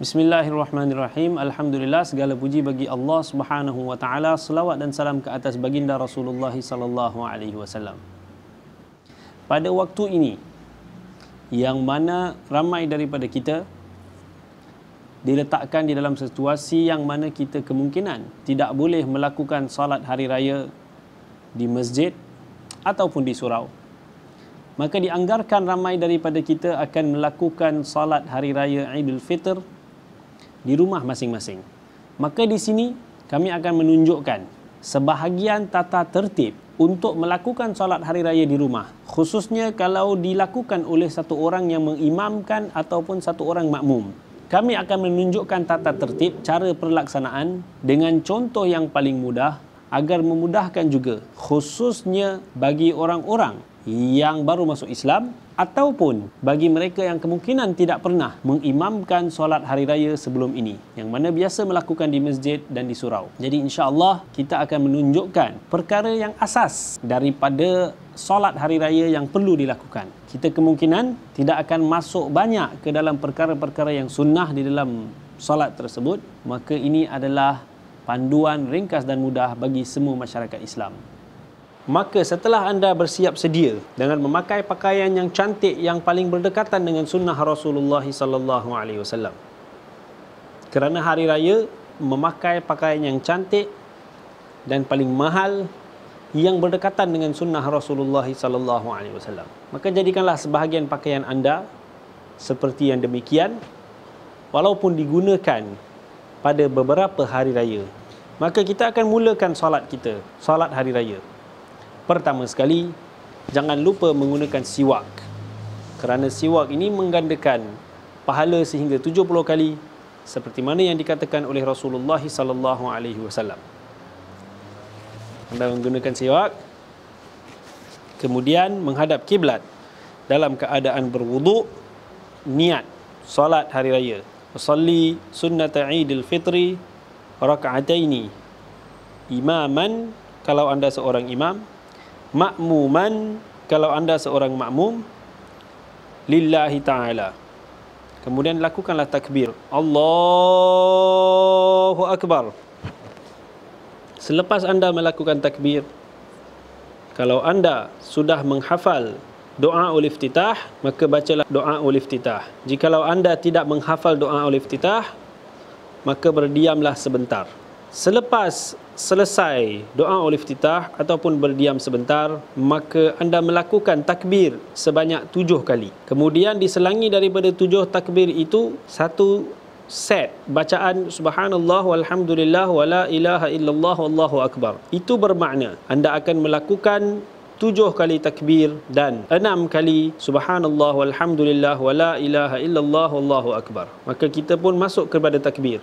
Bismillahirrahmanirrahim. Alhamdulillah segala puji bagi Allah Subhanahu wa taala. Selawat dan salam ke atas baginda Rasulullah sallallahu alaihi wasallam. Pada waktu ini yang mana ramai daripada kita diletakkan di dalam situasi yang mana kita kemungkinan tidak boleh melakukan salat hari raya di masjid ataupun di surau. Maka dianggarkan ramai daripada kita akan melakukan salat hari raya Aidilfitr Fitr di rumah masing-masing. Maka di sini kami akan menunjukkan sebahagian tata tertib untuk melakukan solat hari raya di rumah. Khususnya kalau dilakukan oleh satu orang yang mengimamkan ataupun satu orang makmum. Kami akan menunjukkan tata tertib cara perlaksanaan dengan contoh yang paling mudah agar memudahkan juga khususnya bagi orang-orang yang baru masuk Islam ataupun bagi mereka yang kemungkinan tidak pernah mengimamkan solat hari raya sebelum ini yang mana biasa melakukan di masjid dan di surau. Jadi insya-Allah kita akan menunjukkan perkara yang asas daripada solat hari raya yang perlu dilakukan. Kita kemungkinan tidak akan masuk banyak ke dalam perkara-perkara yang sunnah di dalam solat tersebut, maka ini adalah panduan ringkas dan mudah bagi semua masyarakat Islam. Maka setelah anda bersiap sedia dengan memakai pakaian yang cantik yang paling berdekatan dengan sunnah Rasulullah sallallahu alaihi wasallam. Kerana hari raya memakai pakaian yang cantik dan paling mahal yang berdekatan dengan sunnah Rasulullah sallallahu alaihi wasallam. Maka jadikanlah sebahagian pakaian anda seperti yang demikian walaupun digunakan pada beberapa hari raya. Maka kita akan mulakan solat kita, solat hari raya. Pertama sekali, jangan lupa menggunakan siwak. Kerana siwak ini menggandakan pahala sehingga 70 kali seperti mana yang dikatakan oleh Rasulullah SAW. Anda menggunakan siwak kemudian menghadap kiblat dalam keadaan berwuduk niat salat hari raya. Usalli sunnat Idul Fitri rak'ataini imaman kalau anda seorang imam makmuman kalau anda seorang makmum lillahi taala kemudian lakukanlah takbir Allahu akbar selepas anda melakukan takbir kalau anda sudah menghafal doa uliftitah maka bacalah doa uliftitah jikalau anda tidak menghafal doa uliftitah maka berdiamlah sebentar Selepas selesai doa oleh titah ataupun berdiam sebentar, maka anda melakukan takbir sebanyak tujuh kali. Kemudian diselangi daripada tujuh takbir itu, satu set bacaan subhanallah walhamdulillah wala ilaha illallah wallahu akbar. Itu bermakna anda akan melakukan tujuh kali takbir dan enam kali subhanallah walhamdulillah wala ilaha illallah wallahu akbar. Maka kita pun masuk kepada takbir.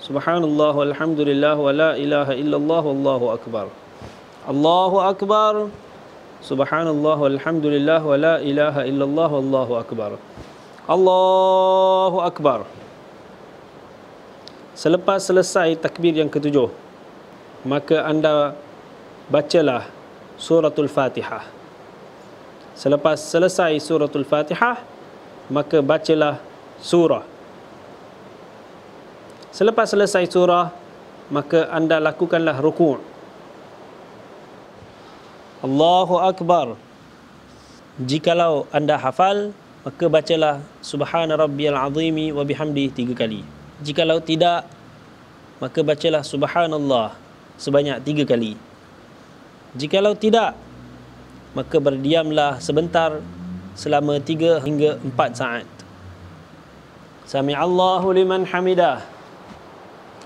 سبحان الله والحمد لله ولا إله إلا الله والله أكبر الله أكبر سبحان الله والحمد لله ولا إله إلا الله والله أكبر الله أكبر Selepas selesai takbir yang ketujuh maka anda bacalah suratul Fatihah Selepas selesai suratul Fatihah maka bacalah surah Selepas selesai surah maka anda lakukanlah rukuk. Allahu akbar. Jikalau anda hafal maka bacalah subhana rabbiyal azimi wa tiga kali. Jikalau tidak maka bacalah subhanallah sebanyak tiga kali. Jikalau tidak maka berdiamlah sebentar selama tiga hingga empat saat. Sami Allahu liman hamidah.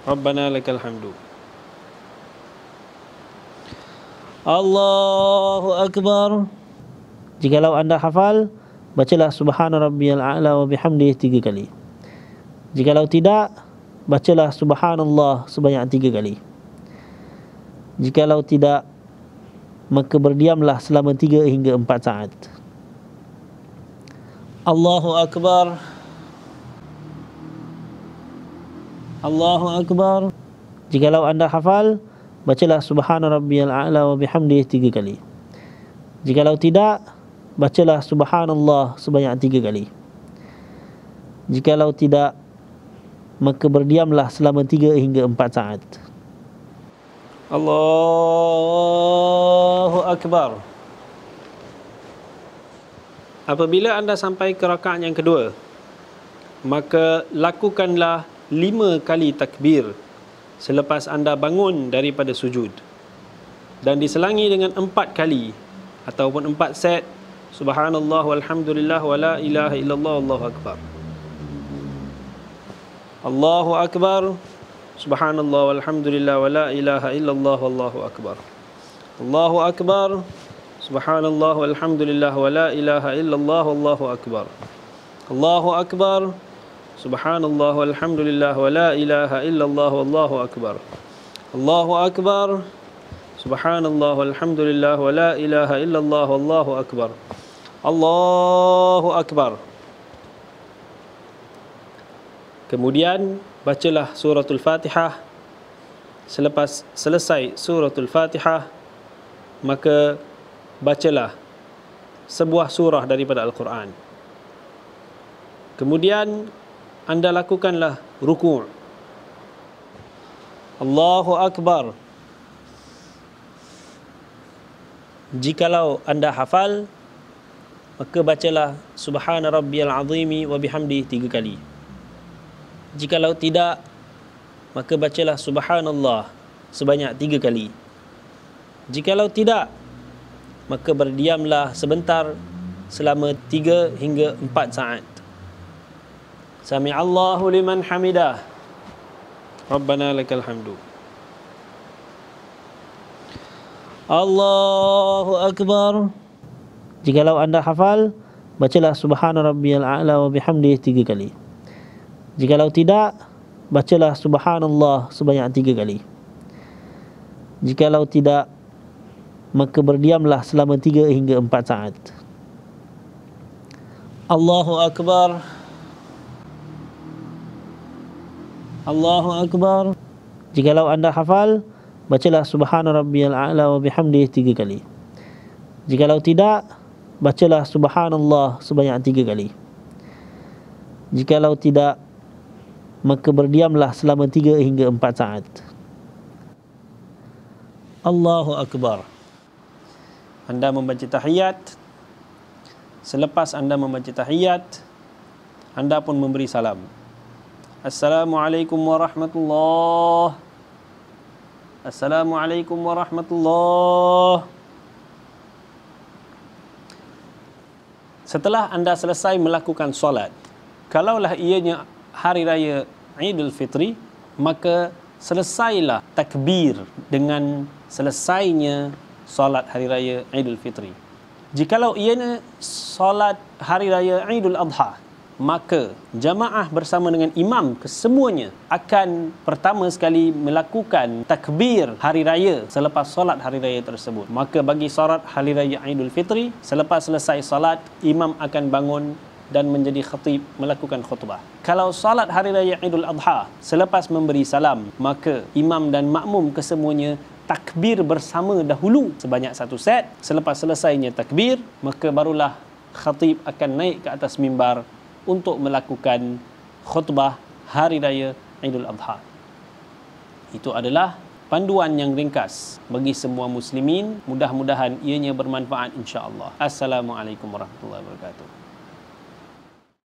ربنا لك الحمد الله أكبر Jikalau anda hafal, bacalah Subhana Rabbiyal A'la wa bihamdi tiga kali. Jikalau tidak, bacalah Subhanallah sebanyak tiga kali. Jikalau tidak, maka berdiamlah selama tiga hingga empat saat. Allahu Allahu Akbar. Allahu Akbar Jikalau anda hafal Bacalah Subhana Rabbiyal A'la wa bihamdi tiga kali Jikalau tidak Bacalah Subhanallah sebanyak tiga kali Jikalau tidak Maka berdiamlah selama tiga hingga empat saat Allahu Akbar Apabila anda sampai ke rakaat yang kedua Maka lakukanlah lima kali takbir selepas anda bangun daripada sujud dan diselangi dengan empat kali ataupun empat set subhanallah walhamdulillah wala ilaha illallah allahu akbar allahu akbar subhanallah walhamdulillah wala ilaha illallah allahu akbar allahu akbar subhanallah walhamdulillah wala ilaha illallah allahu akbar allahu akbar, allahu akbar. Subhanallah walhamdulillah wa la ilaha illallah wallahu akbar. Allahu akbar. Subhanallah walhamdulillah wa la ilaha illallah wallahu akbar. Allahu akbar. Kemudian bacalah suratul Fatihah. Selepas selesai suratul Fatihah maka bacalah sebuah surah daripada Al-Quran. Kemudian anda lakukanlah ruku' Allahu Akbar Jikalau anda hafal Maka bacalah Subhana Rabbiyal Azimi wa bihamdi tiga kali Jikalau tidak Maka bacalah Subhanallah Sebanyak tiga kali Jikalau tidak Maka berdiamlah sebentar Selama tiga hingga empat saat Sami Allahu liman hamidah. ربنا لك الحمد الله أكبر Jikalau anda hafal, bacalah Subhana Rabbiyal A'la wa bihamdih tiga kali. Jikalau tidak, bacalah Subhanallah sebanyak tiga kali. Jikalau tidak, maka berdiamlah selama tiga hingga empat saat. Allahu Akbar. Allahu Akbar Jikalau anda hafal Bacalah Subhana Rabbiyal A'la wa bihamdih tiga kali Jikalau tidak Bacalah Subhanallah sebanyak tiga kali Jikalau tidak Maka berdiamlah selama tiga hingga empat saat Allahu Akbar Anda membaca tahiyat Selepas anda membaca tahiyat Anda pun memberi Salam Assalamualaikum warahmatullahi Assalamualaikum warahmatullahi Setelah anda selesai melakukan solat Kalaulah ianya hari raya Idul Fitri Maka selesailah takbir dengan selesainya solat hari raya Idul Fitri Jikalau ianya solat hari raya Idul Adha maka jamaah bersama dengan imam kesemuanya akan pertama sekali melakukan takbir hari raya selepas solat hari raya tersebut. Maka bagi solat hari raya Aidul Fitri selepas selesai solat, imam akan bangun dan menjadi khatib melakukan khutbah. Kalau solat hari raya Aidul Adha, selepas memberi salam, maka imam dan makmum kesemuanya takbir bersama dahulu sebanyak satu set. Selepas selesainya takbir, maka barulah khatib akan naik ke atas mimbar untuk melakukan khutbah hari raya Idul Adha. Itu adalah panduan yang ringkas bagi semua muslimin. Mudah-mudahan ianya bermanfaat insya-Allah. Assalamualaikum warahmatullahi wabarakatuh.